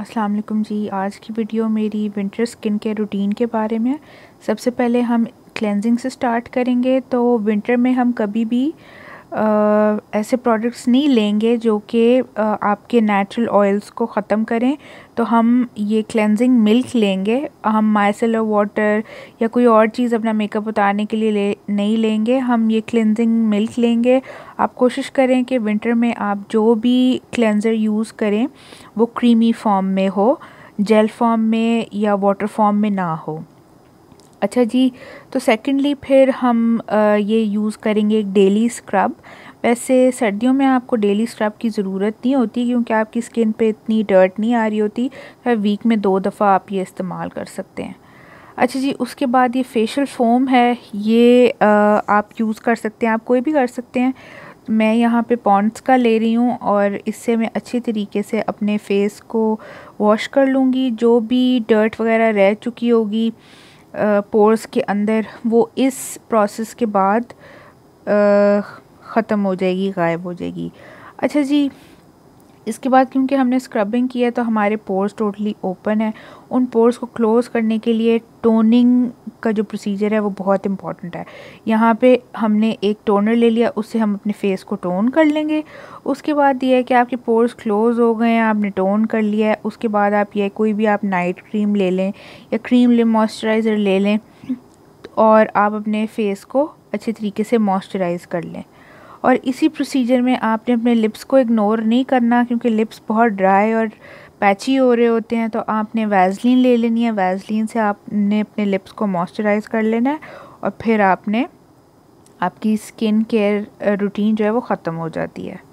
अस्सलाम वालेकुम जी आज की वीडियो मेरी विंटर स्किन के रूटीन के बारे में सबसे पहले हम क्लेंजिंग से स्टार्ट करेंगे तो विंटर में हम कभी भी ऐसे प्रोडक्ट्स नहीं लेंगे जो कि आपके नेचुरल ऑयल्स को ख़त्म करें तो हम ये क्लेंजिंग मिल्क लेंगे हम माइसेलर वाटर या कोई और चीज़ अपना मेकअप उतारने के लिए ले नहीं लेंगे हम ये क्लेंजिंग मिल्क लेंगे आप कोशिश करें कि विंटर में आप जो भी क्लेंज़र यूज़ करें वो क्रीमी फॉर्म में हो जेल फॉर्म में या वाटर फॉर्म में ना हो अच्छा जी तो सेकेंडली फिर हम ये यूज़ करेंगे एक डेली स्क्रब वैसे सर्दियों में आपको डेली स्क्रब की ज़रूरत नहीं होती क्योंकि आपकी स्किन पे इतनी डर्ट नहीं आ रही होती हर वीक में दो दफ़ा आप ये इस्तेमाल कर सकते हैं अच्छा जी उसके बाद ये फेशियल फोम है ये आप यूज़ कर सकते हैं आप कोई भी कर सकते हैं मैं यहाँ पे पॉन्ट्स का ले रही हूँ और इससे मैं अच्छे तरीके से अपने फेस को वॉश कर लूँगी जो भी डर्ट वगैरह रह चुकी होगी पोर्स के अंदर वो इस प्रोसेस के बाद ख़त्म हो जाएगी गायब हो जाएगी अच्छा जी इसके बाद क्योंकि हमने स्क्रबिंग किया है तो हमारे पोर्स टोटली ओपन है उन पोर्स को क्लोज़ करने के लिए टोनिंग का जो प्रोसीजर है वो बहुत इंपॉर्टेंट है यहाँ पे हमने एक टोनर ले लिया उससे हम अपने फेस को टोन कर लेंगे उसके बाद ये है कि आपके पोर्स क्लोज़ हो गए हैं आपने टोन कर लिया है उसके बाद आप ये कोई भी आप नाइट क्रीम ले लें या क्रीम ले मॉइस्चराइज़र ले लें और आप अपने फेस को अच्छे तरीके से मॉइस्चराइज़ कर लें और इसी प्रोसीजर में आपने अपने लिप्स को इग्नोर नहीं करना क्योंकि लिप्स बहुत ड्राई और पैची हो रहे होते हैं तो आपने वैजलिन ले लेनी है वैजलिन से आपने अपने लिप्स को मॉइस्चराइज़ कर लेना है और फिर आपने आपकी स्किन केयर रूटीन जो है वो ख़त्म हो जाती है